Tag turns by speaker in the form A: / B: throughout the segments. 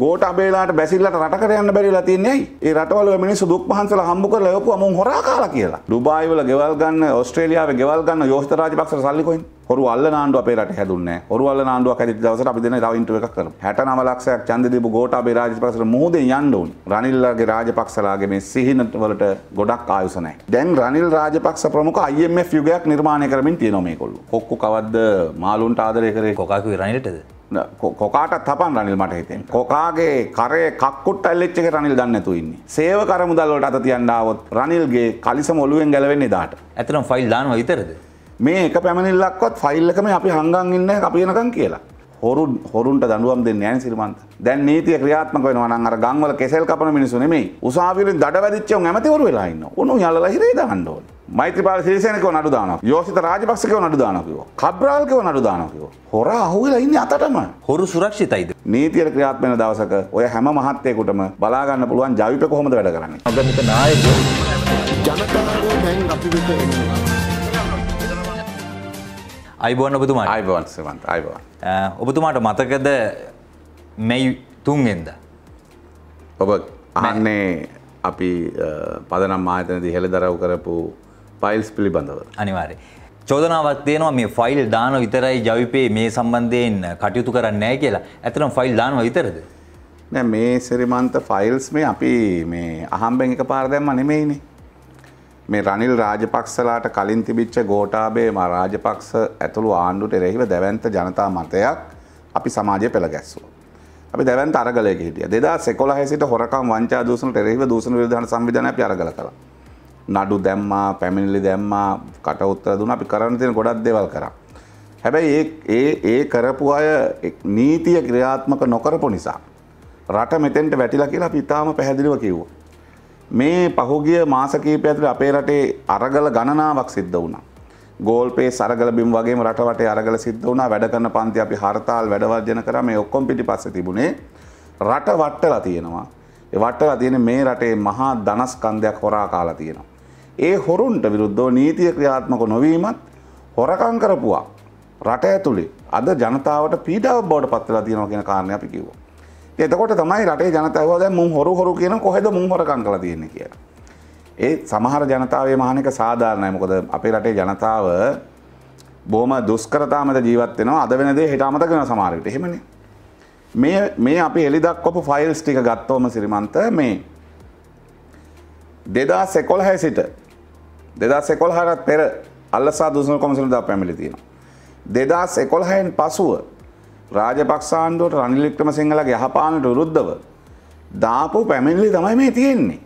A: ගෝට අබේලාට බැසිල්ලට රටකට යන්න බැරිලා තියන්නේ ඒ රටවල මිනිස්සු දුක් පහන්සල හම්බ කරලා යවපු අමුන් හොරා කාලා කියලා. ඩුබායි වල ගෙවල් ගන්න ඕස්ට්‍රේලියාවේ ගෙවල් ගන්න යෝෂිත රාජපක්ෂට සල්ලි කොහෙන්ද? හොරු අල්ල නාණ්ඩුව අපේ රට හැදුන්නේ. හොරු අල්ල නාණ්ඩුවක් හැදිච්ච දවසට අපි දෙන තව ඉන්ටර්වයු එකක් කරමු. 69 ලක්ෂයක් ඡන්ද දීපු ගෝඨාභය රාජපක්ෂට මොහොතෙන් යන්න ඕනි. රනිල්ලාගේ රාජපක්ෂලාගේ මේ සිහින වලට ගොඩක් ආයුෂ නැහැ. දැන් රනිල් රාජපක්ෂ ප්‍රමුඛ IMF යුගයක් නිර්මාණය කරමින් තියෙනවා මේගොල්ලෝ. කොක්කු කවද්ද මාළුන්ට ආදරය කරේ? කොකා කිව්වේ රනිල්ටද? කොකාට තපන් රනිල් මට හිතෙන්. කොකාගේ කරේ කක්කුට ඇල්ලෙච්ච එක රනිල් දන්නතු ඉන්නේ. සේව කර මුදල්වලට අත තියන්නාවොත් රනිල්ගේ කලිසම ඔලුවෙන් ගැලවෙන්නේ දාට. ඇතනම් ෆයිල් දානවා විතරද. මේ එක පැමිණිල්ලක්වත් ෆයිල්ලකම අපි හංගන් ඉන්න අපියනකම් කියලා. හොරු හොරුන්ට දඩුවම් දෙන්න යන සිරිමන්ත දැන් නීතිය ක්‍රියාත්මක වෙනවන අර ගංවල කෙසල් කපන මිනිසු නෙමේ උසාවිරින් දඩ වැදිච්චව ඇමතිවරු වෙලා ඉන්න උණු යලලා හිරේ දාන්න ඕනේ මෛත්‍රපාල සිරිසේනකව නඩු දානවා. යෝසිත රාජපක්ෂකව නඩු දානවා කිව්වා. කබ්‍රාල්කව නඩු දානවා කිව්වා. හොරා අහුවෙලා ඉන්නේ අතටම. හොරු සුරක්ෂිතයිද? නීතියට ක්‍රියාත්මක වෙන දවසක ඔය හැම මහත්යෙකුටම බලා ගන්න පුළුවන් ජවිපේ කොහොමද වැඩ කරන්නේ?
B: අගමික නායකයෝ
A: ජනතාවෝ දැන් අපි වෙත එන්නේ.
B: අයිබෝන් ඔබතුමා අයිබෝන් සවන්ත අයිබෝන් ඔබතුමාට මතකද මෙයි
A: තුන්ගෙන්ද ඔබ අහන්නේ අපි පදනම් ආයතනදී හෙළ දරව් කරපු ෆයිල්ස් පිළිබඳව. අනිවාර්ය. චෝදනාවක් තියෙනවා මේ ෆයිල්
B: දාන විතරයි ජවිපේ මේ සම්බන්ධයෙන් කටයුතු කරන්නේ නැහැ කියලා. ඇත්තටම ෆයිල් දානවා විතරද?
A: නෑ මේ සිරිමන්ත ෆයිල්ස් මේ අපි මේ අහම්බෙන් එකපාර දැම්ම නෙමෙයිනේ. මේ රනිල් රාජපක්ෂලාට කලින් තිබිච්ච ගෝඨාභය මහ රාජපක්ෂ ඇතුළු ආණ්ඩුවට එරෙහිව දැවැන්ත ජනතා මතයක් අපි සමාජය පෙළ ගැස්සුවා. අපි දැවන්ත අරගලයක හිටිය දෙදා සෙකොලහ සිට හොරකම් වංචා දූසනට එරෙහිව දූසන විධාන සංවිධානය අපි අරගල කළා. නඩු දැම්මා පැමිණිලි දැම්මා කට උත්තර දුන්න අපි කරන්න තියෙන ගොඩක් දේවල් කර. හැබැයි ඒ ඒ ඒ කරපු අය නීතිය ක්‍රියාත්මක නොකරපු නිසා. රට මෙතෙන්ට වැටිලා කියලා අපි ඉතාම පැහැදිලිව කිව්වා. මේ පහුගිය මාස කීපය ඇතුළේ අපේ රටේ අරගල ගණනාවක් සිද්ධ වුණා. ගෝල්පේ සරගල බිම් වගේම රටවටේ අරගල සිද්ධ වුණා වැඩ කරන පන්ති අපි හර්තාල් වැඩවර්ජන කරා මේ ඔක්කොම පිටිපස්සේ තිබුණේ රට වට්ටලා තියෙනවා. ඒ වට්ටලා තියෙන මේ රටේ මහා ධනස්කන්ධයක් හොරා කාලා තියෙනවා. ඒ හොරුන්ට විරුද්ධව නීතිය ක්‍රියාත්මක නොවීමත් හොරකං කරපුවා රට ඇතුළේ අද ජනතාවට පීඩාව බවට පත්වලා තියෙනවා කියෙන කාරණය අපි කිව්වා. එතකොට තමයි රටේ ජනතාව දැන් මුන් හොරු හොරු කියන කොහෙද මුන් හොරකම් කරලා තියෙන්නේ කියලා. ඒ සමහර ජනතාවයේ මහානික සාධාරණයි. මොකද අපේ රටේ ජනතාව බොහොම දුෂ්කරතාමද ජීවත් වෙනවා. අද වෙන දේ හෙට අමතක වෙනවා සමහර විට. එහෙමනේ. මේ මේ අපි එලි දක්වපු ෆයිල්ස් ටික ගත්තොම සිරිමන්ත මේ 2011 සිට දෙදස් එකොල්හකට පෙර අල්ලසා දුසන කොමසලදා පැමිලි තියෙන. දෙදස් එකොල්හයෙන් පසුව රාජපක්ෂාන්ඩුවට රනිලික්ටම සිංහලගේ යහපානට විරුද්ධව දාපු පැමිණිලි තමයි මේ තියෙන්නේ.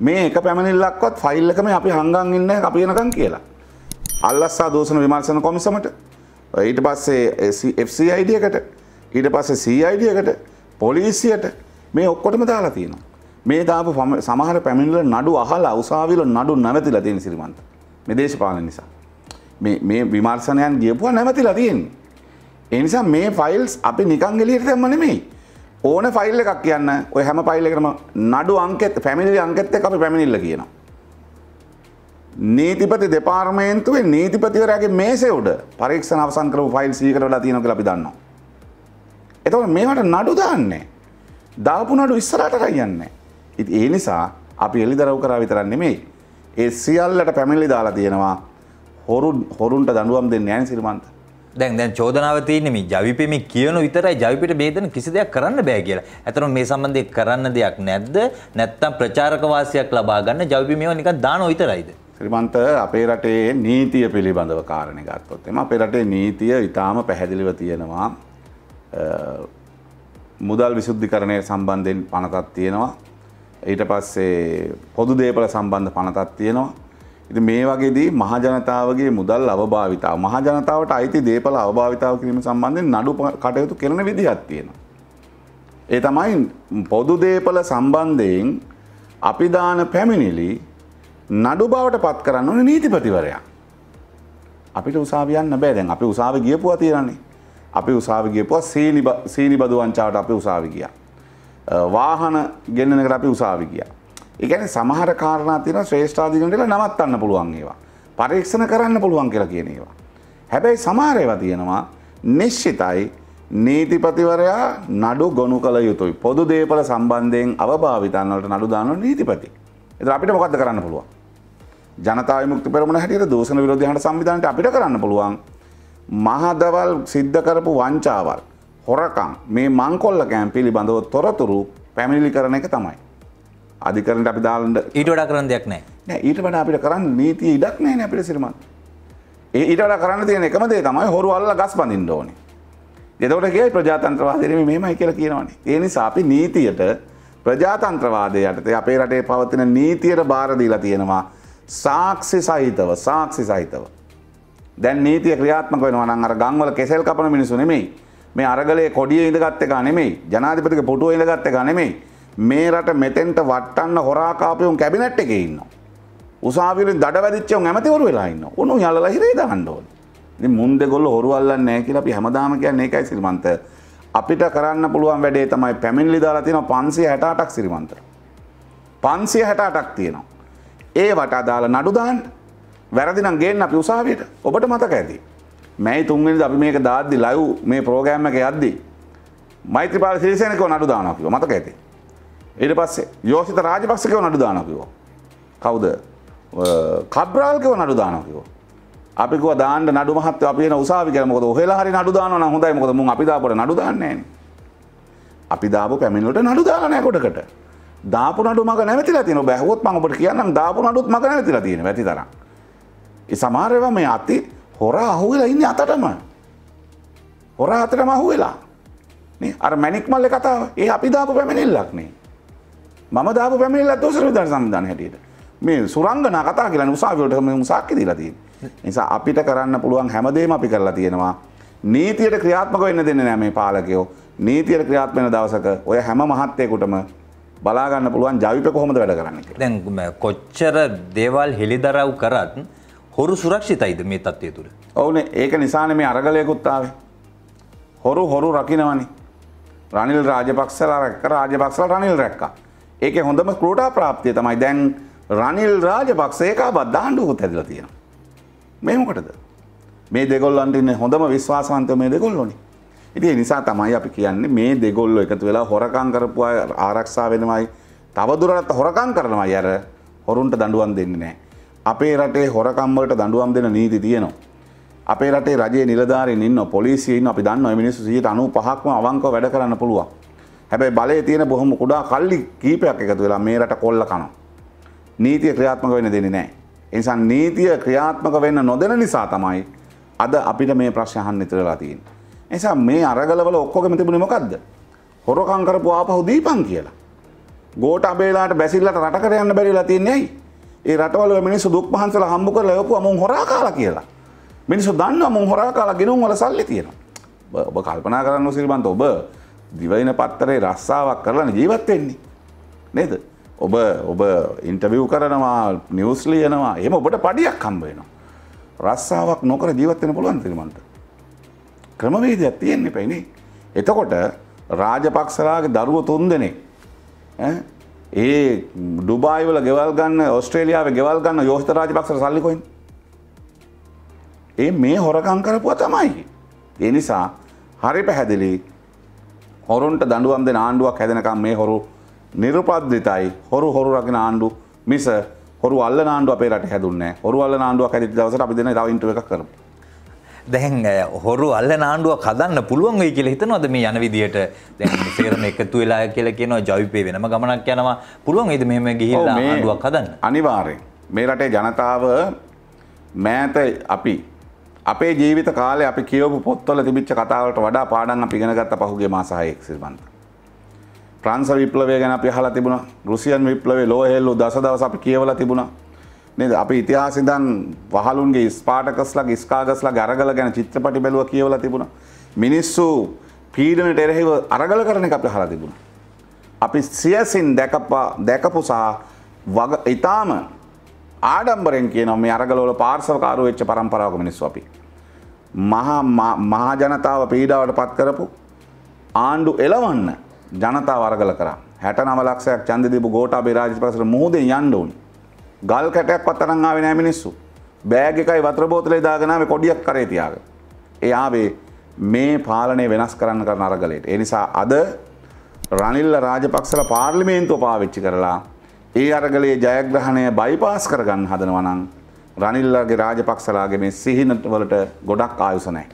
A: මේ එක පැමිණිල්ලක්වත් ෆයිල්ලකම අපි හංගන් ඉන්න අපියනකම් කියලා. අල්ලස්සා දෝෂන විමර්ශන කොමිසමට ඊට පස්සේ FCIඩියකට ඊට පස්සේ සයිඩියකට පොලිසියට මේ ඔක්කොටම දාලා තියෙනවා. මේ දාපු සමහර පැමිණිල නඩු අහලා උසාවිල නඩු නැවතිලා තියෙන සිරිමන්ත. මේ දේශපාලන නිසා. මේ මේ විමර්ශනයන් ගියපුවා නැවතිලා තියෙන්නේ. ඒ නිසා මේ ෆයිල්ස් අපි නිකන් එළියට දැම්ම නෙමෙයි. ඕන ෆයිල් එකක් කියන්න ඔය හැම ෆයිල් එකකම නඩු අංකෙත් පැමිණිලි අංකෙත් එක්ක අපි පැමිණිල්ල කියනවා. නීතිපති දෙපාර්මේන්තුවේ නීතිපතිවරයාගේ මේසේ උඩ පරීක්ෂණ අවසන් කරපු ෆයිල් සීකර වෙලා තියෙනවා කියලා අපි දන්නවා. එතකොට මේවට නඩු දාන්නේ. දාපු නඩු ඉස්සරහට යන්නේ. ඉති ඒ නිසා අපි එළිදරව් කරා විතරන්නේ මේ ඒ සියල්ලට පැමිල්ලි දාලා තියෙනවා හොරුන් හොරුන්ට දඩුවම් දෙන්න යන් සිරිමන්ත
B: දැන් දැන් චෝදනාවතියනෙම ජවිපම කියන විතරයි ජවිපිට බේදන කිසි දෙයක් කරන්න බෑ කියලා ඇතන මේ සම්බන්ධය කරන්න දෙයක් නැද්ද නැත්තම් ප්‍රචාරකවාසයක් ලබාගන්න ජවිපි මේ නික දාන විතරයිද
A: ශ්‍රිමන්ත අපේ රටේ නීතිය පිළිබඳව කාරණ ගත්තොත් එම අපේ රටේ නීතිය ඉතාම පැහැදිලිව තියෙනවා මුදල් විශුද්ධිකරණය සම්බන්ධයෙන් පනතත් තියෙනවා ඊට පස්සේ පොදු දේපල සම්බන්ධ පනතත් තියෙනවා. ඉතින් මේ වගේදී මහජනතාවගේ මුදල් අවභාවිතාව මහජනතාවට අයිති දේපල අවභාවිතාව කිරීම සම්බන්ධයෙන් නඩු කටයුතු කරන විදිහක් තියෙනවා. ඒ තමයි පොදු දේපල සම්බන්ධයෙන් අපි දාන පැමිණිලි නඩු බවට පත් කරන්න ඕන නීතිපතිවරයා. අපිට උසාවියන්න බෑ දැන් අපි උසාව ගියපුවා තියරන්නේ. අපි උසාව ගියපුවා සීනි බදු වංචාවට අපි උසාවි ගියා. වාහන ගෙන්න්නනකට අපි උසාවි කිය. එකන සමහර කාරණා තින ශ්‍රේෂ්ඨාධිකටල නවත්තන්න පුළුවන් ඒවා. පරීක්ෂණ කරන්න පුළුවන් කියලා කියන ඒවා. හැබැයි සමාරයව තියෙනවා නිශ්චිතයි නීතිපතිවරයා නඩු ගොුණු කළ යුතුයි පොදු දේපල සම්බන්ධයෙන් අවභාවිතන්නට නඩු දාන නීතිපති. එත අපිට මොකද කරන්න පුළුවන්. ජනතා මුක්ති පරමණ හැටියට දෝෂන විරෝධහට සම්විධානට අපිට කරන්න පුළුවන් මහදවල් සිද්ධ කරපු වංචාවල්. හොරකම් මේ මංකොල්ල කෑම් පිළිබඳව තොරතුරු පැමිණිලි කරන එක තමයි. අධිකරට අපි දාලට ඊට වඩා කරන්න දෙයක් නෑ ඊට වඩ අපිට කරන්න නීති ඉඩක් නෑ අපිට සිරිමන් ඊට වඩා කරන්න තියෙන එකම දේ තමයි හොරු අල්ල ගස් පඳින්න ඕනි එතකොටගේ ප්‍රජාතන්ත්‍රවාදරම මේමයි කියලා කියනවනේ ඒ නිසා අපි නීතියට ප්‍රජාතන්ත්‍රවාදය යටතේ අපේ රටේ පවතින නීතියට බාරදීලා තියෙනවා සාක්ෂි සහිතව සාක්ෂි සහිතව දැන් නීතිය ක්‍රියාත්මක වෙනවා නම් අර ගංවල කෙසෙල් කපන මිනිස්සු නෙමෙයි මේ අරගලේ කොඩිය ඉඳගත් එක නෙමෙයි ජනාධිපතිගේ පුටුව ඉඳගත් එක නෙමෙයි මේ රට මෙතෙන්ට වටන්න හොරාකාපයුන් කැබිනට් එකේ ඉන්නවා. උසාවියෙන් දඩ වැඩිච්චවුන් ඇමතිවරු වෙලා ඉන්න. උණු යලලා හිරේ දාන්න ඕනේ. ඉතින් මුන් දෙගොල්ලෝ හොරු අල්ලන්නේ නැහැ කියලා අපි හැමදාම කියන්නේ ඒකයි සිරිමන්ත. අපිට කරන්න පුළුවන් වැඩේ තමයි පැමිණිලි දාලා තියෙනවා 568ක් සිරිමන්ත. 568ක් තියෙනවා. ඒවට අදාළ නඩු දාන්න. වැරදි නම් ගේන්න අපි උසාවියට. ඔබට මතක ඇති. මැයි තුන්වෙනිද අපි මේක දාද්දි ලයිව් මේ ප්‍රෝග්‍රෑම් එක යද්දි මෛත්‍රීපාල සිරිසේනකව නඩු දානවා කිව්වා මතක ඇති. ඊට පස්සේ යෝෂිත රාජපක්ෂකව නඩු දානවා කිව්වා. කවුද? කබ්‍රාල්කව නඩු දානවා කිව්වා. අපි කිව්වා දාන්න නඩු මහත්තයෝ අපි එන උසාවි කියලා මොකද ඔහෙලා හරි නඩු දානවා නම් හොඳයි මොකද මුන් අපි දාපුවට නඩු දාන්නේ නැහැ අපි දාපු පැමිණිලට නඩු දාලා නැහැ කොටකට. දාපු නඩු මග නැවතිලා තියෙනවා. ඔබ ඇහුවොත් මම ඔබට කියන්නම් දාපු නඩුත් මග නැවතිලා තියෙනවා ඇති තරම්. ඒ සමහර ඒවා මේ අති හොරා අහුවෙලා ඉන්න අතටම හොර අතට මහු වෙලා අර මැනික් මල්ල කතාව ඒ අපි දාපු පැමිණිල්ලක්නේ මම දාපු පැමිල්ල දෝසරවිධර සම්ධන හැටියට මේ සුරංගනා කතා කියලා උසාවිලටම උසාක්කි දීලතිී නිසා අපිට කරන්න පුළුවන් හැමදේම අපි කරලා තියෙනවා නීතියට ක්‍රියාත්මක වෙන්න දෙන්න නෑ මේ පාලකයෝ නීතියට ක්‍රියාත්මෙන දවසක ඔය හැම මහත්තයකුටම බලාගන්න පුළුවන් ජවිප කොහොමද වැඩ කරන්න දැන් කොච්චර දේවල් හෙළිදරව් කරත් හොරු සුරක්ෂිතයිද මේ තත්වය තුළ ඔවුන ඒක නිසාන මේ අරගලයකුත්තාවේ. හොරු හොරු රකිනවනි රනිල් රාජපක්ෂල රැක්ක රාජපක්ෂල රනිල් රැක්ක. ඒක හොඳම කෘටා ප්‍රාප්තිය තමයි දැන් රනිල් රාජපක්ෂයක බද්ධාණ්ඩුකුත් ඇදල තියෙන. මෙමකටද මේ දෙගොල්ලන්ටින්න හොඳම විශ්වාසන්තය මේ දෙගොල්ලොනි. ඉතිේ නිසා තමයි අපි කියන්නේ මේ දෙගොල්ලො එකතු වෙලා හොරකං කරපු ආරක්ෂා වෙනමයි තවදුරට හොරකං කරනවා යර හොරුන්ට දඩුවන් දෙන්නේ නෑ. අපේ රටේ හොරකම්වලට දඩුවම් දෙන නීති තියනවා. අපේ රටේ රජේ නිලධාරින් ඉන්න පොලිසියන්න අපි දන්න මිනිස්සු සිට අනු පහක්ම අවංක වැඩ කරන්න පුළුවන්. හැබැයි බලය තියෙන බොහොම කුඩා කල්ලි කීපයක් එකතු වෙලා මේ රට කොල්ල කනවා. නීතිය ක්‍රියාත්මක වෙන දෙන්නේ නෑ. එනිසන් නීතිය ක්‍රියාත්මක වෙන්න නොදෙන නිසා තමයි අද අපිට මේ ප්‍රශ්යහන් නිතරලා තියෙන්. එනිසා මේ අරගලවල ඔක්කොගම තිබුණ මොකක්ද. හොරකංකරපු ආපහු දීපන් කියලා. ගෝට අබේලාට බැසිල්ලට රටකර යන්න බැරිලා තියන්නේෙයි ඒ රටවල මිනිස්සු දුක් පහන්සල හම්බ කරලා යොකු අමුන් හොරා කාලා කියලා. මිනිස්සු දන්න අමුන් හොරා කාලා ගෙනුම් වල සල්ලි තියෙනවා. ඔබ කල්පනා කරන්න සිල්බන්ත ඔබ දිවයින පත්තරේ රස්සාවක් කරලා ජීවත් වෙන්නේ. නේද? ඔබ ඔබ ඉන්ටවිව් කරනවා නිවස් ලියනවා එහෙම ඔබට පඩියක් හම්බ වෙනවා. රස්සාවක් නොකර ජීවත් වෙන්න පුළුවන් සිල්බන්ත. ක්‍රමවේදයක් තියෙන්නේ පැයිනේ. එතකොට රාජපක්ෂලාගේ දරුව තුන් දෙනෙක් ඈ ඒ ඩුබායිවල ගෙවල් ගන්න ඔස්ට්‍රේලියාව ගෙවල් ගන්න යෝෂ්ත රාජපක්ෂ සල්ලිකොයින් ඒ මේ හොරකං කරපුව තමයි. ඒ නිසා හරි පැහැදිලි හොරුන්ට දඩුවම් දෙ ආණ්ඩුවක් හැදෙනකම් මේ හොරු නිරුපද්දිතයි හොරු හොරු රගෙන ආණ්ඩු මිස හොරු අල්ල ආණ්ඩු අපේ රට හැදුන්නේ හොරු අල්ල ආණ්ඩුවක් හැදිට දවසට අපි දෙන ඉන්ටුව එකක් කරමු දැන්
B: හොරු අල්ල නාණ්ඩුව කදන්න පුළුවන් වෙයි කියලා හිතනවාද මේ යන විදිහට දැන් සේරම එකතු වෙලා කියලා කියනවා ජවිපේ වෙනම ගමනක් යනවා පුළුවන් වෙයිද මෙහෙම ගිහිල්ලා ආණ්ඩුවක් හදන්න අනිවාර්යෙන් මේ
A: රටේ ජනතාව මෑත අපි අපේ ජීවිත කාලේ අපි කියවපු පොත්වල තිබිච්ච කතාවලට වඩා පාඩම් අපි ඉගෙන ගත්ත පහුගිය මාස 6 සිල්වන්ත ප්‍රංශ විප්ලවය ගැන අපි අහලා තිබුණා රුසියන් විප්ලවයේ ලෝහෙල්ලු දස දවස් අපි කියවලා තිබුණා නේද අපි ඉතිහාසෙ ඉඳන් වහලුන්ගේ ස්පාටකස්ලා ස්කාගස්ලා ගරගල ගැන චිත්‍රපටි බැලුවා කියවලා තිබුණා. මිනිස්සු පීඩනට එරෙහිව අරගල කරන එක අපි අහලා තිබුණා. අපි සියසින් දැකපා දැකපු සහ වග ඊටාම ආඩම්බරෙන් කියනවා මේ අරගල වල පාර්ශවකාරෝ වෙච්ච પરම්පරාවක මිනිස්සු අපි. මහා මහා ජනතාව පීඩාවට පත් කරපු ආණ්ඩු එලවන්න ජනතාව අරගල කරා. 69 ලක්ෂයක් ඡන්ද දීපු ගෝඨාභය රාජපක්ෂට මුහුදෙන් යන්න ඕනේ. ගල් කැටයක් වතරන් ආවේ නෑ මිනිස්සු. බෑග් එකයි වතුර බෝතලේ දාගෙන ආවේ කොඩියක් කරේ තියාගෙන. ඒ ආවේ මේ පාලනය වෙනස් කරන්න කරන අරගලයට. ඒ නිසා අද රනිල්ල රාජපක්ෂල පාර්ලිමේන්තුව පාවිච්චි කරලා ඒ අරගලයේ ජයග්‍රහණය බයිපාස් කරගන්න හදනවා නම් රනිල්ලගේ රාජපක්ෂලාගේ මේ සිහිනට වලට ගොඩක් ආයුෂ නැහැ.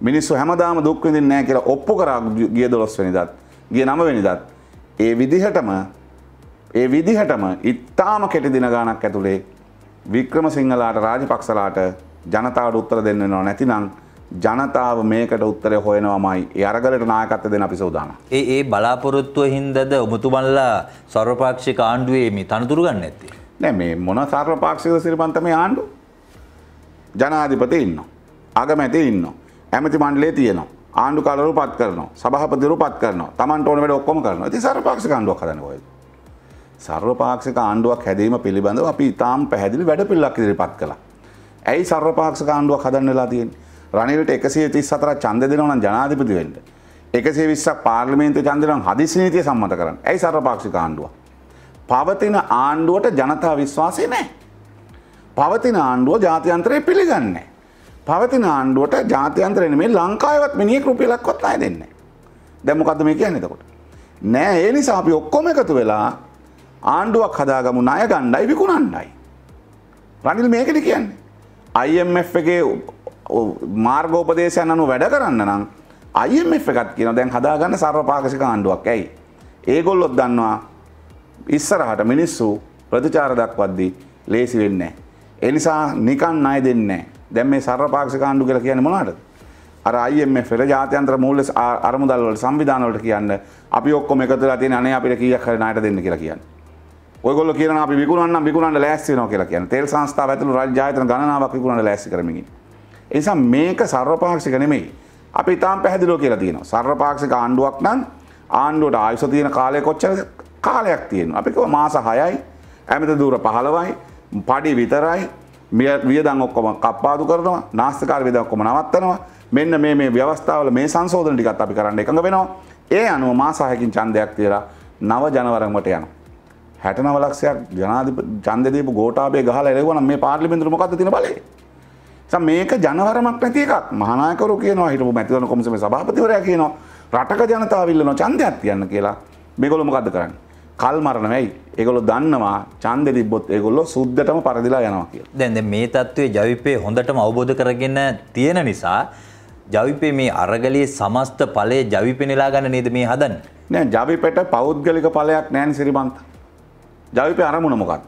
A: මිනිස්සු හැමදාම දුක් විඳින්නේ නැහැ කියලා ඔප්පු කරා ගිය 12 වෙනිදාත් ගිය 9 වෙනිදාත් ඒ විදිහටම ඒ විදිහටම ඉත්තාම කෙටි දින ගානක් ඇතුළේ වික්‍රම සිංහලාට රාජපක්ෂලාට ජනතාවට උත්තර දෙන්න වෙනවා නැතිනම් ජනතාව මේකට උත්තරය හොයනවාමයි ඒ අරගලට නායකත්ව දෙන අපි සෝදාන.
B: ඒ ඒ බලාපොරොත්තුව හින්දද ඔබතුමල්ලා සර්වපාක්ෂික ආණ්ඩුවේ මේ තනතුරු ගන්න ඇත්තේ.
A: නෑ මේ මොන සර්වපාක්ෂික සිරිපන්ත මේ ආණ්ඩු? ජනාධිපති ඉන්නවා. අගමැති ඉන්නවා. ඇමති මණ්ඩලේ තියෙනවා. ආණ්ඩු කාලරු පත් කරනවා. සභාපතිරු පත් කරනවා. Tamanට ඕන වැඩ ඔක්කොම කරනවා. ඉතින් සර්වපාක්ෂික ආණ්ඩුවක් හදන්නේ කොහෙද? සර්වපාක්ෂික ආණ්ඩුවක් හැදීම පිළිබඳව අපි ඉතාම පැහැදිලි වැඩ පිල්ලක් ඉදිරිපත් කළා. ඇයි සර්වපාක්ෂික ආණ්ඩුවක් හදන්න වෙලා තියෙන්නේ? රනිල්ට 134 ඡන්ද දෙනවා නම් ජනාධිපති වෙන්න. 120ක් පාර්ලිමේන්තු ඡන්ද දෙනවා නම් හදිසි නීතිය සම්මත කරන්න. ඇයි සර්වපාක්ෂික ආණ්ඩුවක්? පවතින ආණ්ඩුවට ජනතා විශ්වාසය නැහැ. පවතින ආණ්ඩුව ජාත්‍යන්තරය පිළිගන්නේ නැහැ. පවතින ආණ්ඩුවට ජාත්‍යන්තරය නෙමෙයි ලංකාවවත් මිනිහෙක් රුපියලක්වත් ණය දෙන්නේ නැහැ. දැන් මොකද්ද මේ කියන්නේ එතකොට? නෑ ඒ නිසා අපි ඔක්කොම එකතු වෙලා ආණ්ඩුවක් හදාගමු අය ගණ්ඩයි විකුණන්නයි. රනිල් මේකට කියන්නේ. IMF එකේ මාර්ගෝපදේශයන් අනු වැඩ කරන්න නම් IMF එකත් කියන දැන් හදාගන්න සර්වපාකසික ආණ්ඩුවක් ඇයි. ඒගොල්ලොත් දන්නවා ඉස්සරහට මිනිස්සු ප්‍රතිචාර දක්වද්දී ලේසි වෙන්නේ. එනිසා නිකන් අය දෙන්නේ. දැන් මේ සර්වපාක්ෂික ආණ්ඩු කියලා කියන්නේ මොනවද? අර IMF වල ජාත්‍යන්තර මූල්‍ය අරමුදල් වල සංවිධාන වලට කියන්න අපි ඔක්කොම එකතුලා තියෙන අනේ අපිට කීයක් හරි ණයට දෙන්න කියලා කියන්නේ. ඔයගොල්ලෝ කියනවා අපි විකුණන්න විකුණන්න ලෑස්ති වෙනවා කියලා කියන තෙල් සංස්ථාව ඇතුළු රාජ්‍ය ආයතන ගණනාවක් විකුණන්න ලෑස්ති කරමින්. ඒ නිසා මේක සර්වපාක්ෂික නෙමෙයි. අපි ඉතාම පැහැදිලිව කියලා තියෙනවා. සර්වපාක්ෂික ආණ්ඩුවක් නම් ආණ්ඩුවට ආයුෂ තියෙන කාලය කොච්චර කාලයක් තියෙනවා. අපි කිව්වා මාස 6යි, ඇමති දූර 15යි, පඩි විතරයි, වියදම් ඔක්කොම කප්පාදු කරනවා, නාස්තිකාර වියදම් ඔක්කොම නවත්තනවා. මෙන්න මේ මේ ව්‍යවස්ථාවල මේ සංශෝධන ටිකත් අපි කරන්න එකඟ වෙනවා. ඒ අනුව මාස 6කින් ඡන්දයක් තියලා 9 ජනවරම්වට යනවා. හැටනවලක්ෂයක් ජනාධිප චන්දදීපු ගෝටාබේ ගහලා එරෙවන මේ පාර්ලිමේන්තුවේ මොකද්ද තියෙන බලය? ඉතින් මේක ජනවරමක් නැති එකක්. මහානායකවරු කියනවා හිටපු මැතිවරණ කොමිසමේ සභාපතිවරයා කියනවා රටක ජනතාව ඉල්ලනවා ඡන්දයක් තියන්න කියලා. මේගොල්ලෝ මොකද්ද කරන්නේ? කල් මරණ වෙයි. ඒගොල්ලෝ දන්නවා ඡන්දෙ තිබ්බොත් ඒගොල්ලෝ සුද්ධටම පරදිලා යනවා කියලා.
B: දැන් දැන් මේ தત્ත්වයේ ජවිපේ හොඳටම අවබෝධ කරගෙන තියෙන නිසා ජවිපේ මේ අරගලයේ සමස්ත ඵලය ජවිපේ නෙලා ගන්න නේද මේ හදන්නේ? නෑ ජවිපේට
A: පෞද්ගලික ඵලයක් නෑනේ සිරිමන්ත. ජවිපය අරමුණ මොකක්ද.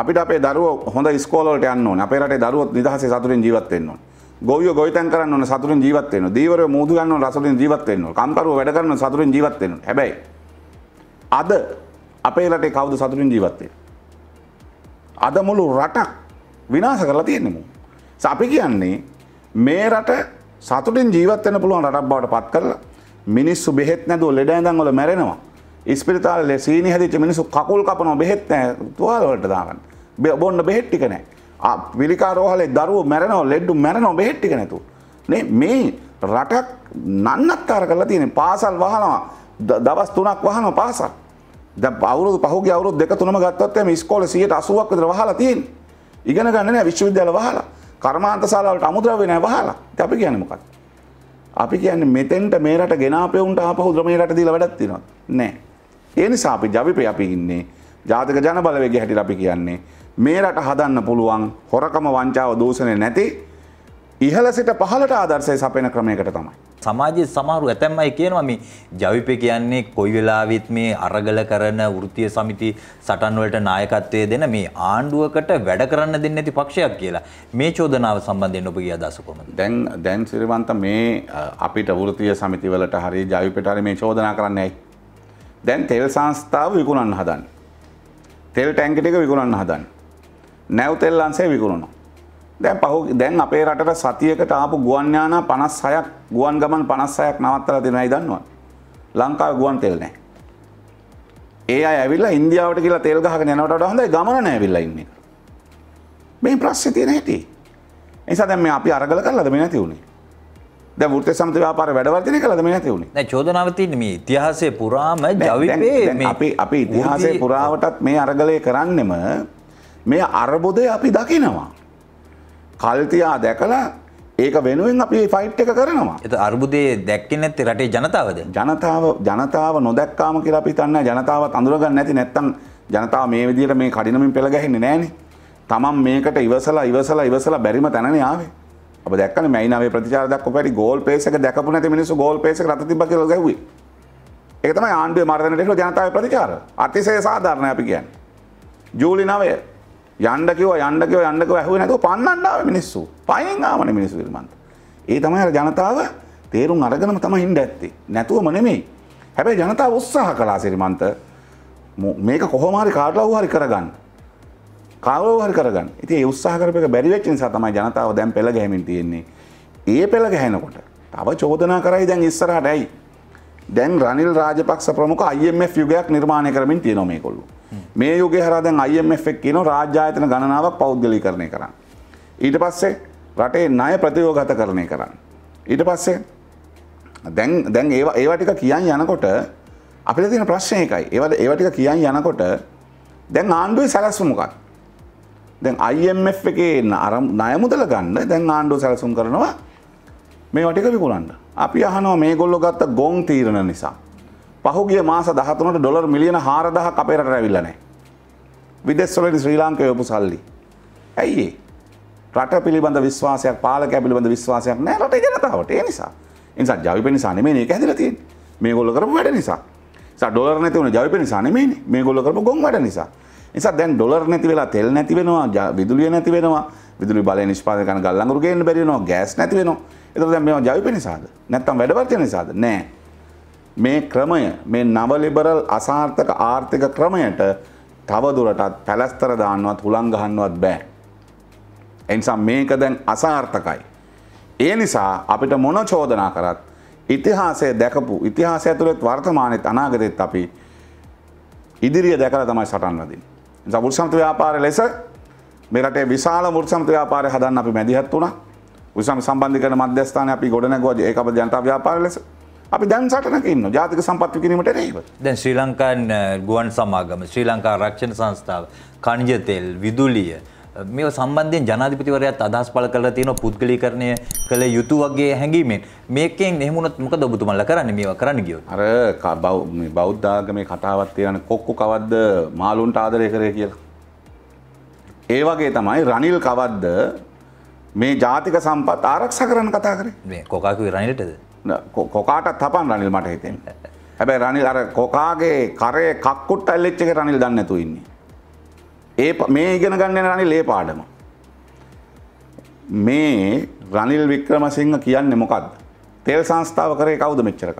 A: අපිට අපේ දරුව හොඳ ස්කෝලට යන්න අපේ රට දරුවත් නිදහස සතුරින් ජීවත්වෙන්නවා. ගොවිය ගොයිතන් කරන්න සතුරින් ජීවත්වෙන දීවර මුදු ගන්න සතුරින් ජීවත්වෙන්නවා කම්කරුව වැඩ කරන සතුරින් ජීවත්වෙන හැබයි. අද අපේ රටේ කවුද සතුරින් ජීවත්වය. අද මුළු රටක් විනාස කරලා තියෙන්නෙමු. සපි කියන්නේ මේ රට සතුටින් ජීවත්වන පුළුවන් රටක් බවට පත් කරලා මිනිස්සු බෙහෙත් නැදුව ලෙඩ ඇඳන්වල මැරෙනවා ඉස්පිරිතාල සීනි හදිච මිනිසු කකුල් කපන බෙහෙත් නෑ තුවාලවලට දාගන්න බොන්න බෙහෙට්ටික නෑ විලිකා රෝහලේ දරුව මැරනෝ ලෙඩ්ඩු මැරනෝ බෙහෙට්ටික නැතු මේ රටක් නන්නත්තර කරලා තියෙන පාසල් වහනවා දවස් තුනක් වහන පාසල් ද බවරු පහුගේ අවරු දෙක තුනම ගත්තත්ම ස්කෝල සියට අසුවක් විතර වහලා තියෙන ඉගෙන ගන්න නෑ විශ්වවිද්‍යාල වහලා කර්මාන්ත ශාලාවලට අමුද්‍රව්‍ය නෑ වහලා අපි කියන්නේ මොකක්ද අපි කියන්නේ මෙතෙන්ට මේරට ගෙනාපෙවුන්ට ආපහු ද්‍රමේරට දීලා වැඩක් තියෙනවා නෑ ඒ නිසා අපි ජවිපේ අපි ඉන්නේ ජාතික ජන බලවේග හැටියට අපි කියන්නේ මේ රට හදන්න පුළුවන් හොරකම වංචාව දූෂණය නැති ඉහළ සිට පහලට ආදර්ශය සපයන ක්‍රමයකට තමයි.
B: සමාජයේ සමහරු ඇතැම්මයි කියනවා මේ ජවිප කියන්නේ කොයි වෙලාවෙත් මේ අරගල කරන වෘත්තීය සමිති සටන් වලට නායකත්වයේ දෙන මේ ආණ්ඩුවකට වැඩ කරන්න දෙන්නේ නැති පක්ෂයක් කියලා. මේ චෝදනාව සම්බන්ධයෙන් ඔබගේ අදහස කොහොමද?
A: දැන් දැන් සිරිවන්ත මේ අපිට වෘත්තීය සමිති වලට හරිය ජවිපට හරිය මේ චෝදනා කරන්නේ ඇයි? දැන් තෙල් සංස්ථාව විකුණන්න හදන්. තෙල් ටැංකිට එක විකුණන්න හදන්. නැව් තෙල් අන්සේ විකුණුණු. දැන් පහු දැන් අපේ රටට සතියකට ආපු ගුවන්යානා පනස් සයක් ගුවන් ගමන් පනස් සයක් නවත්තලා දෙනයි දන්නවා. ලංකාව ගුවන් තෙල් නෑ. ඒ ඇවිල්ලා ඉන්දියාවට කියලා තෙල් ගහගෙන යනවට වඩා හොඳයි ගමන නෑ ඇවිල්ලා ඉන්නේ. මේ ප්‍රශ්නේ තියෙන හැටි. ඒ නිසා දැන් මේ අපි අරගල කරලාද මේ නැති උනේ? ද ෘත සමති ව්‍යාපාර වැඩවර්තනය කළද මේ ඇති වුණේ
B: චෝදනාව තියන්නේ මේ ඉතිහාසය පුරාම ජවිපේ අපි අපි ඉතිහාසය
A: පුරාවටත් මේ අරගලය කරන්නෙම මේ අරබොදය අපි දකිනවා. කල්තියා දැකලා ඒක වෙනුවෙන් අපි ෆයිට් එක කරනවා. එත අර්බුදය දැක්කේ නැති රටේ ජනතාවද? ජනතාව ජනතාව නොදැක්කාම කියලා අපි හිතන්නේ ජනතාවත් අඳුරගන්න නැති නැත්තම් ජනතාව මේ විදිහට මේ කඩිනමින් පෙළ ගැහෙන්නේ නැහනේ. තමන් මේකට ඉවසලා ඉවසලා ඉවසලා බැරිම තැනනේ ආවේ. අප දක්න මයිනාවේ ප්‍රතිචාරදක් පැරි ගෝල් පේසක දැකපු නැති මිනිසු ගෝල් පේසක රත තිබ කියල ගැව එකතම ආණ්ඩුව මර්ධනට ජනතාව ප්‍රතිචාර අතිසේ සාධාරණ අපි කියන්. ජූලි නවය යන්ඩකව යන්ඩකව යන්ඩක ඇහුව නැතු පන්නන්නාව මිනිස්සු පයින් ආමන මිනිස්සු විල්මන්ත. ඒ තමයි ජනතාව තේරුම් අරගනම තම හින්ඩ ඇත්ති නැතුව මනෙමේ හැබැයි ජනතාව උත්සාහ කලා සිරිමන්ත මේක කොහොමහරි කාටලව් හරි කරගන්න කාවෝහරි කරගන්න ඉති උත්සාහ කරපක බැරිවෙච්ච නිසා තමයි ජනතාව දැන් පෙළ ගැමින් තියෙන්නේ ඒ පෙළ ගැහෙනකොට තව චෝදනා කරයි දැන් ඉස්සරහට ඇයි දැන් රනිල් රාජපක්ෂ ප්‍රමුඛ IMF යුගයක් නිර්මාණය කරමින් තියෙනවා මේ කොල්ලු මේ යුගය හරහා දැන් IMF එක කියන රාජ්‍යායතන ගණනාවක් පෞද්ගලීකරණය කරන්න ඊට පස්සේ රටේ ණය ප්‍රතියෝගතකරණය කරන්න ඊට පස්සේ දැන් දැන් ඒවා ඒවා ටික කියන් යනකොට අපිට තියෙන ප්‍රශ්නය එකයි ඒවට ඒවා ටික කියන් යනකොට දැන් ආණ්ඩුවේ සැලැස්ම මොකක්ද දැන් IMF එකේ අරම් ණයමුදල ගන්න දැන් ආණ්ඩුව සැලසුම් කරනවා මේ වටික විකුණන්න. අපි අහනවා මේ ගොල්ලො ගත්ත ගොන් තීරණ නිසා. පහුගිය මාස දහතුනට ඩොලර් මිලියන හාරදහ අපේරට රැවිල්ලනෑ. විදෙස්වලින් ශ්‍රී ලාංකය යොපු සල්ලි. ඇයිඒ. රට පිළිබඳ විශ්වාසයක් පාලක පිළිබඳ විශ්වාසයක් නෑ රට ජනතාවට ඒ නිසා. නිසා ජවිප නිසාන මේ ඒක ඇදිලතිය මේ ගොල්ල කරම වැඩ නිසා. ඩොලර නැතිවන ජවිප නිසාන මේ ගොල්ල කරම ගොන් වැඩ නිසා. නිසා දැන් ඩොලර් නැති වෙලා තෙල් නැති වෙනවා විදුලිය නැති වෙනවා විදුලි බලය නිෂ්පාදනය කරන ගල්ලඟුරු ගේන්න බැරි වෙනවා ගෑස් නැති වෙනවා එතකොට දැන් මේවා ජවිප නිසාද නැත්නම් වැඩවර්ජන නිසාද නෑ මේ ක්‍රමය මේ නව ලිබරල් අසාර්ථක ආර්ථික ක්‍රමයට තවදුරටත් පැලස්තර දාන්නවත් හුලං ගහන්නවත් බෑ එනිසා මේක දැන් අසාර්ථකයි ඒ නිසා අපිට මොන චෝදනා කරත් ඉතිහාසය දැකපු ඉතිහාසය ඇතුළෙත් වර්තමානෙත් අනාගතෙත් අපි ඉදිරිය දැකලා තමයි සටන් වදින්නේ මුල්සමතු ව්‍යාපාරය ලෙස මෙරටේ විශාල මුර්සමතු ව්‍යාපාරය හදන්න අපි මැදිහත් වුණා. උසම සම්බන්ධිකරණ මධ්‍යස්ථානය අපි ගොඩනැගුවා ඒකප ජනතා ව්‍යාපාර ලෙස. අපි දැන් සටනක ඉන්නවා. ජාතික සම්පත් විකිණීමට එරෙහිව.
B: දැන් ශ්‍රී ලංකන් ගුවන් සමාගම, ශ්‍රී ලංකා රක්ෂණ සංස්ථාව, කණිජ තෙල්, විදුලිය මේ සම්බන්ධයෙන් ජනාධිපතිවරයාත් අදහස් පළ කරලා තියෙනවා පුද්ගලීකරණය කළ යුතු වගේ හැඟීමෙන් මේකෙන් එහෙම වුණොත් මොකද ඔබතුමන්ලා කරන්නේ මේවා කරන්න
A: ගියොත් අර බෞද්ධ ආගමේ කතාවක් තියෙන කොක්කු කවද්ද මාළුන්ට ආදරය කරේ කියලා ඒ වගේ තමයි රනිල් කවද්ද මේ ජාතික සම්පත් ආරක්ෂ කරන කතා කරේ කොකාකු රනිලටද කොකාට තපන් රනිල් මට හිතෙන් හැබැයි රනිල් අර කොකාගේ කරේ කක්කුට් ඇල්ලෙච්චක රනිල් දන්නතුවන්නේ ඒ මේ ඉගෙන ගන්න රනි ලේ පාඩම. මේ රනිල් වික්‍රමසිංහ කියන්න මොකක්ද. තෙල් සංස්ථාව කරේ කවුද මෙච්චරක.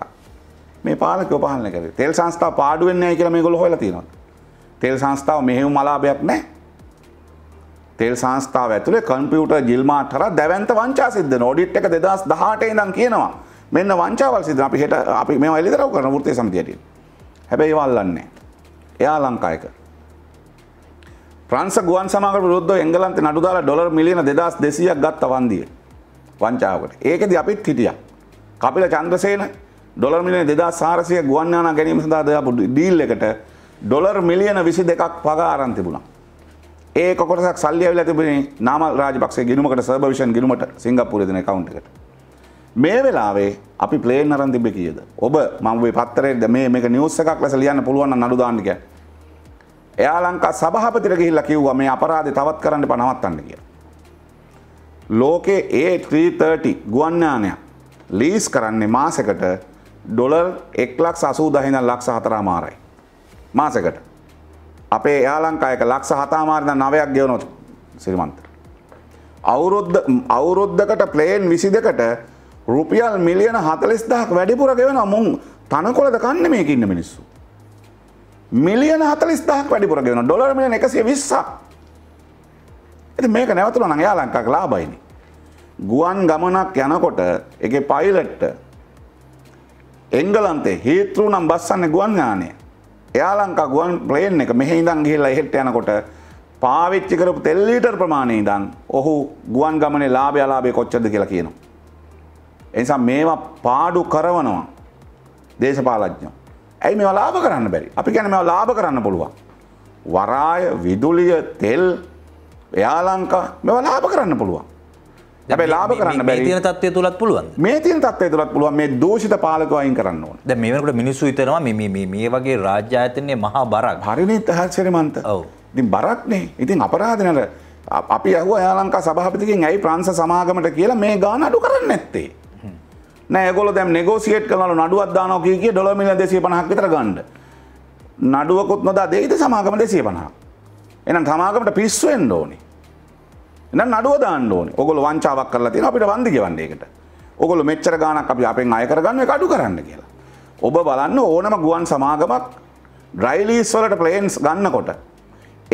A: මේ පාලක පහන කර තෙල් සංස්ථාව පාඩුවෙන්න්නේ කියල මේ ගොල හොල තිනවා. තෙල් සංස්ථාව මෙහෙවු මලාභයක් නෑ. තෙල් සංස්ථාව ඇතුළේ කම්පියුට ජිල්මාටර දැවන්ත වංචා සිද්ධ නෝඩිට් එක දෙදස් දහටේ දම් කියනවා මෙන්න වංචාවල් සිද අපි හට අපි මේ වලිදරව කරන ෘතය සමතියට හැබැයි වල්ලන්නේ එයා ලංකායක ප්‍රංශ ගුවන් සමාගම විරුද්ධව එංගලන්තේ නඩු දාලා ඩොලර් මිලියන 2200ක් ගත්ත වන්දිය වංචාවකට. ඒකෙදි අපිත් හිටියා. කපිල චන්ද්‍රසේන ඩොලර් මිලියන 2400 ගුවන් යානා ගැනීම සඳහා දාපු ඩීල් එකට ඩොලර් මිලියන 22ක් පගා අරන් තිබුණා. ඒ කොටසක් සල්ලි ඇවිල්ලා තිබුණේ නාමල් රාජපක්ෂගේ ගිණුමකට සර්බවිෂන් ගිණුමට සිංගප්පූරේ දෙන account එකට. මේ වෙලාවේ අපි ප්ලේන් අරන් තිබ්බේ කීයද? ඔබ මම මේ පත්තරේ මේ මේක නිවුස් එකක් ලෙස ලියන්න පුළුවන් නම් නඩු දාන්න කියන්නේ. එයා ලංකා සභහපතිර ගිහිල්ල කිව්ව මේ අපරාධ තවත් කරන්න පනවත්තන්න කිය. ලෝකේ ඒ 330 ගුවන්්‍යානයක් ලීස් කරන්නේ මාසකට ඩොලර් එක් ලක් සසූ දහින ලක්ෂ හතරා මාරයි. මාසකට. අපේ යාලංකායක ලක්ෂ හතාමාරණ නවයක් ගෙවනොත් සිරිමන්ත. අවුරුද්ධ අවුරුද්ධකට ප්ලේන් විසි දෙකට රුපියල් මිලියන හතලෙස්දහක් වැඩිපුර ගෙවෙන මුන් තනකොලද කන්න මේකින්න මිනිස්සු. මිලියන හතලිස් දහක් වැඩිපුරගෙන ඩොලර් මිලියන එකසිය විස්සක් ඇති මේක නැවතුල නයා ලංකාක් ලාබයිනි. ගුවන් ගමනක් යනකොට එක පයිලට්ට එංගලන්තේ හේතෘ නම් බස්සන්න ගුවන් ඥානය එයාලංකා ගුවන් ප්ලේන් එක මෙහි ඉඳන් ගිහිල්ලා එහෙට යනකොට පාවිච්චි කරපු තෙල් ලීටර් ප්‍රමාණය ඉඳන් ඔහු ගුවන් ගමනේ ලාභය අලාභය කොච්චරද කියලා කියනවා. එනිසා මේවා පාඩු කරවනවා දේශපාලඥයෝ. ඇයි මෙ ලාභ කරන්න බැරි අපි ගැන මෙ ලාභ කරන්න පුළුවන්. වරාය විදුලිය තෙල් එයාලංකා මෙ ලාභ කරන්න පුළුවන්.
B: ැබයි ලාබ කරන්න බැතින තත්වය තුළත් පුළුවන්
A: මේ තින් තත්වය තුළත් පුළුවන් මේ දෝෂිත පාලක අයින් කරන්න ඕන
B: ද මේකට මිනිස්සු ඉතනවා මේ වගේ
A: රාජ්‍යාතනය මහා බරක් හරිනි තහත්සරිමන්ත ඉති බරක්නේ ඉතින් අපරාධනට අපි ඇහුව යාලංකා සභහපතිකින් ඇයි ප්‍රංස සමාගමට කියලා මේ ගාන අඩු කරන්න නැත්තේ නෑ ඒගොල්ලෝ දැන් නෙගෝෂিয়েට් කරනවා නඩුවක් දානවා කිය කිය ඩොලර් මිලියන 250ක් විතර ගන්න. නඩුවකුත් නොදා දෙයිද සමාගම 250ක්. එහෙනම් සමාගමට පිස්සු වෙන්න ඕනේ. එහෙනම් නඩුව දාන්න ඕනේ. ඕගොල්ලෝ වංචාවක් කරලා තියෙනවා අපිට වන්දි ගෙවන්න ඒකට. ඕගොල්ලෝ මෙච්චර ගාණක් අපි අපෙන් අය කරගන්න එක අඩු කරන්න කියලා. ඔබ බලන්න ඕනම ගුවන් සමාගමක් ඩ්‍රයිලීස් වලට ප්ලේන්ස් ගන්නකොට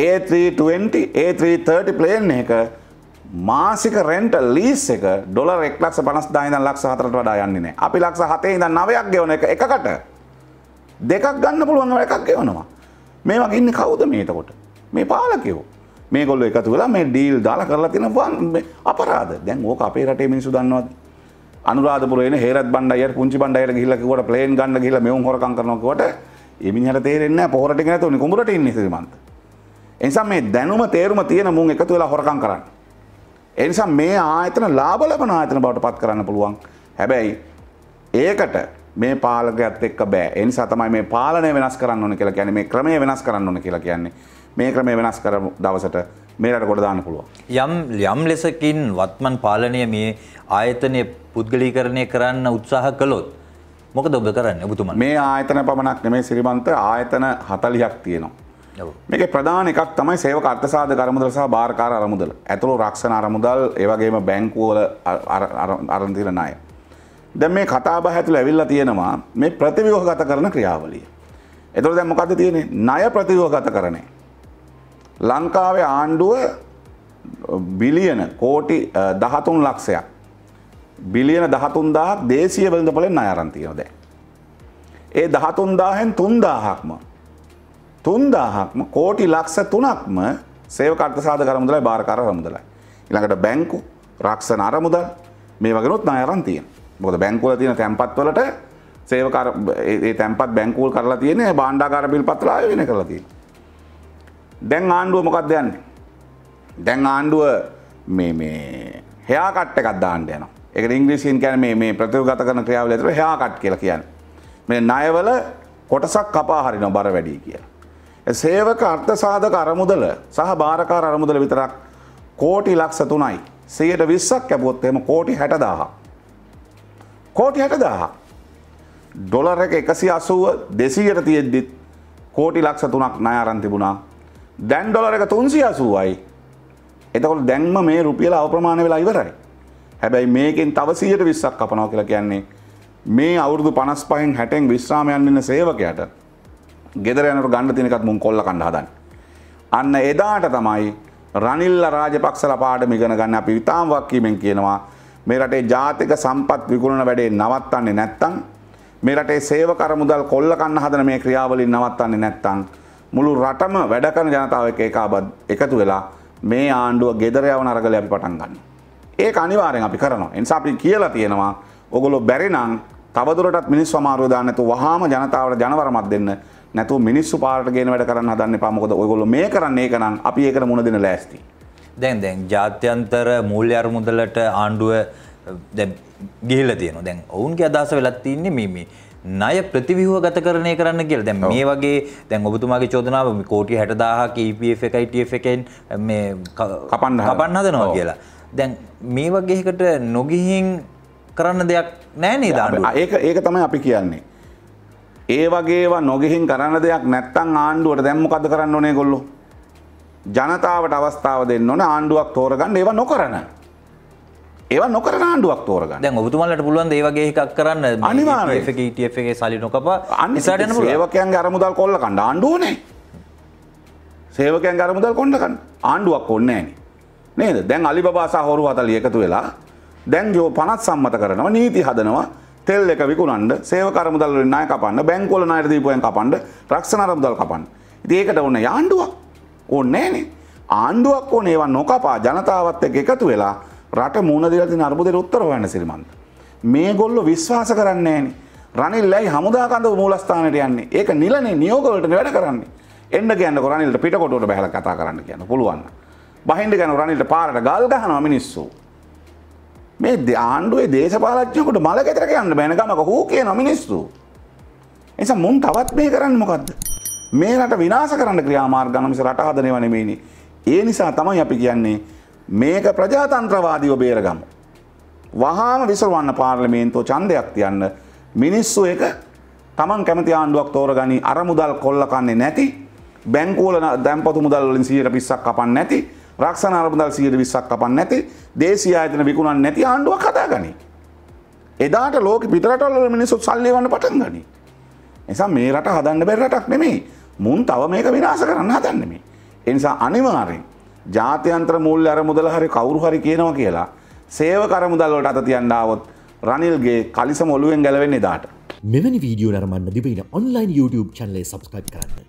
A: A320 A330 ප්ලේන් එක මාසික රෙන්ට ලීස් එක ඩොල එක් ලක්ෂ පනස් දායින ලක්ෂ හතරට වඩා යන්නේ අපි ලක්ෂ හතේ ඉඳ නවයක් ගෙවන එක එකකට දෙකක් ගන්න පුළුවන් එකක් ගෙවනවා මේ වගේ ඉන්න කවුද මේතකොට මේ පාලකයෝ මේ ගොල්ල එකතු වෙලා මේ ඩීල් දාලා කරලා තියෙන අපරාධ දැන් ඕක අපේ රටේ මිනිස්සු දන්නවද අනුරාධපුරේන හේරත් බණ්ඩයියට පුංචි බණ්ඩයියට ගිහිල්ලා කිව්වට ප්ලේන් ගන්න ගිහිල්ලා මෙවුන් හොරකම් කරනවා කිව්වට ඒ මිනිහට තේරෙන්නේ නැහැ පොහොර ටික නැතුනේ කුඹරට ඉන්නේ සිරිමන්ත එනිසා මේ දැනුම තේරුම තියෙන මුන් එකතු වෙලා හොරකම් කරන්නේ එනිසා මේ ආයතන ලාබ ලබන ආයතන බවට පත් කරන්න පුළුවන් හැබැයි ඒකට මේ පාලකයක්ත් එක් බෑ එනිසා තමයි මේ පාලනය වෙනස් කරන්න ඕන කියලා කියන්නේ මේ ක්‍රමය වෙනස් කරන්න ඕන කියලා කියන්නේ මේ ක්‍රමය වෙනස් කර දවසට මේරට ගොඩදාන්න පුළුවන්.
B: යම් යම් ලෙසකින් වත්මන් පාලනය මේ ආයතනය පුද්ගලීකරණය
A: කරන්න උත්සාහ කළොත් මොකද ඔබ කරන්න ඔබතුමන් මේ ආයතන පමණක් නෙමේ සිරිබන්ත ආයතන හතලියක් තියෙනවා. මේක ප්‍රධාන එකක් තමයි සේවක අර්ථසාධක අරමුදල සහ බාරකාර අරමුදල. ඇතුළු රක්ෂණ අරමුදල්, ඒ වගේම බැංකුවල අරන් තියන ණය. දැන් මේ කතාබහ ඇතුළේ ඇවිල්ලා තියෙනවා මේ ප්‍රතිව්‍යුහගත කරන ක්‍රියාවලිය. එතකොට දැන් මොකද්ද තියෙන්නේ? ණය ප්‍රතිව්‍යුහගත කරන්නේ. ලංකාවේ ආණ්ඩුව බිලියන කෝටි 13 ලක්ෂයක්. බිලියන 13000ක් දේශීය වෙළඳපොලෙන් ණය අරන් තියෙනවා දැන්. ඒ 13000න් 3000ක්ම තුන්දාහක්ම කෝටි ලක්ෂ තුනක්ම සේව කර්තසාද කරමුදලයි භාරකාර රමුදලයි. ඉළඟට බැංකු රක්ෂණ අරමුදල් මේ වගෙනොත් අයරන් තියෙන් බොද බැංකුල තියෙන තැන්පත්වලට සේව තැන්පත් බැංකූල් කරලා තියෙන බාණ්ඩාකාර පිල් පත්‍රය වෙන කරලා තියෙන. දැන් ආණ්ඩුව මොකක් දෙයන්නේ. දැන් ආණ්ඩුව හයාකට්ට එකක් දාන්න යන එක ඉංග්‍රීසින් කැන මේ ප්‍රතිවගත කරන ක්‍රියාවල ඇතර හයාකට් කියලා කියන්න. මේ නයවල කොටසක් කපා හරින බර වැඩී කියලා. සේවක අර්ථසාධක අරමුදල සහ භාරකාර අරමුදල විතරක් කෝටි ලක්ෂ තුනයි සයට විස්සක් ඇපුවොත් එම කෝටි හැටදාහ. කෝටි හැටදාහ. ඩොලර එක එකසි අසුව දෙසීයට තියෙද්දිත් කෝටි ලක්ෂ තුනක් නය අරන් තිබුණා දැන් ඩොලර එක තුන්සි අසුවයි එතකොට දැන්ම මේ රුපියල අවප්‍රමාණ වෙලා ඉවරයි. හැබැයි මේකෙන් තවසීයට විස්සක් කපනෝ කියලා කියන්නේ මේ අවුරුදු පනස් පහෙන් හැටෙන් විශ්‍රාමයන් ඉන්න සේවකයට ගෙදර යනට ගන්න තිනකත් මුන් කොල්ල කන්න හදන්. අන්න එදාට තමයි රනිල්ල රාජපක්සල පාට මිගෙන ගන්න අපි විතාම් වක්කීමෙන් කියනවා මේ රටේ ජාතික සම්පත් විකුණන වැඩේ නවත්තන්නේ නැත්තම් මේ රටේ සේවකර මුදල් කොල්ල කන්න හදන මේ ක්‍රියාවලින් නවත්තන්නේ නැත්තම් මුළු රටම වැඩ කරන ජනතාව එක්ක ඒකාබද්ධ එකතු වෙලා මේ ආණ්ඩුව ගෙදර යවන අරගලය අපි පටන් ගන්න. ඒක අනිවාර්යෙන් අපි කරනවා. ඒ නිසා අපි කියලා තියෙනවා ඔගොල්ලෝ බැරි නම් තවදුරටත් මිනිස් සමාරුව දාන්න නැතුව වහාම ජනතාවට ජනවරමක් දෙන්න නැතු මිනිස්සු පාටගෙන වැඩ කරන්න හදන්න පාමකොද ඔයගොල මේ කරන්නේ කනම් අපි ඒකට මුණ දෙන ලෑස්ති.
B: දැන් දැන් ජාත්‍යන්තර මූල්‍ය අරමුදලට ආණ්ඩුව ගිහිල තියෙන දැන් ඔවුන්ගේ අදහස වෙලත් තින්නේ මිමි. ණය ප්‍රතිවිහුව ගත කරණය කරන්න කියල දැම් මේ වගේ දැන් ඔබතුමාගේ චෝදනාව කෝටි හැටදාහක EPF එකයි TF එකෙන් කපන්න කපන්න හදනවා කියලා. දැන් මේ වගේකට නොගිහින් කරන්න දෙයක්
A: නෑනේ දාන්න ඒක ඒක තමයි අපි කියන්නේ. ඒ වගේවා නොගෙහින් කරන්න දෙයක් නැත්තං ආණ්ඩුවට දැම්මකද කරන්න ඕනේ ගොල්ලො. ජනතාවට අවස්ථාව දෙන්න ඕන ආණ්ඩුවක් තෝරගන්න ඒවා නොකරන. ඒවා නොකර ආණ්ඩුවක් තෝරග
B: දැන් ඔබතුමලට පුළුවන් ඒවගේ එකක් කරන්න අනිවාගේ e e සලි නොකප අනිසාට ඒවකයන්
A: අරමුදල් කොල්ල කණ්ඩ ආණ්ඩුවනේ. සේවකයන් අරමුදල් කොන්නකන්න ආණ්ඩුවක් ඔන්න ඇනි. නේද දැන් අලි බාසා හොරු හතල එකතු වෙලා දැන් ජෝ පනත් සම්මත කරනවා නීති හදනවා තෙල් එක විකුණන්ඩ සේව කරමුදල් නාය කපන්න බැංකොල නායට දීපුයෙන් කපන්ඩ රක්ෂණ අරමුදල් කපන්න. ඒකට ඔන්න ආණ්ඩුවක් ඕන්න නෑනේ ආණ්ඩුවක් ඕ ඒවා නොකපා ජනතාවත් එක එකතු වෙලා රට මූුණදරති අර්බුදර උත්තර වන්න සිරිමන්ද. මේ ගොල්ලො විශ්වාස කරන්නේ නෑනේ රනිල්ලයි හමුදාකඳ මූලස්ථානයට යන්නේ ඒක නිලනේ නියෝගවලට වැඩ කරන්නේ එන්න ගැන්න රනිල්ට පිටකොට බැහල කතා කරන්න කියන්න පුළුවන් බහින්ඩ ගැන රනිල්ට පාරට ගල් ගහනවා මිනිස්සු මේ ආණ්ඩුවේ දේශපාලච්චයකුට මල ගෙතරක යන්න බැනගමක හෝ කිය නොමිනිස්සු. එස මුන් තවත් මේ කරන්න මොකක්ද. මේ රට විනාස කරන්න ක්‍රියාමාර් ගනමිස රට හදනය වනමේනි. ඒ නිසා තමයි අපි කියන්නේ මේක ප්‍රජාතන්ත්‍රවාදීව බේරගම. වහාම විසරවන්න පාර්ලිමේන්තෝ චන්දයක් තියන්න මිනිස්සු එක තමන් කැමති ආණ්ඩුවක් තෝරගනි අර මුදල් කොල්ලකන්නේ නැති බැංකෝල දැම්පතු මුදල්ලින් සීට පිස්සක් කපන්න නැති රක්ෂණ අරමුදල් සියයට විස්සක් කපන්න නැති දේශී ආයතන විකුණන් නැති ආණ්ඩුවක් කතා ගනි. එදාට ලෝක පිටරටවල මිනිසුත් සල්ලිවන්න පටන් ගනි. නිසා මේ රට හදන්න බැරි රටක් නෙමේ මුන් තව මේක විනාශ කරන්න හදන්නෙමේ. එනිසා අනිවාරෙන් ජාත්‍යන්ත්‍ර මුල් අර මුදල හරි කවුරු හරි කියනවා කියලා සේව කරමුදල්වලට අත තියන්නාවොත් රනිල්ගේ කලිසම ඔලුවෙන් ගැලවෙන්නේ දාට. මෙවැනි වීඩියෝ නරමන්න දිබයින ඔන්ලයින් YouTube චැනලේ සබස්ක්‍රයිබ් කරන්න.